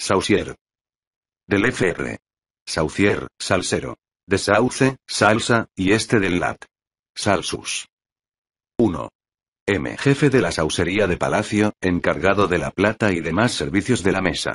Saucier. Del FR. Saucier, salsero. De sauce, salsa, y este del lat. Salsus. 1. M. Jefe de la Saucería de Palacio, encargado de la plata y demás servicios de la mesa.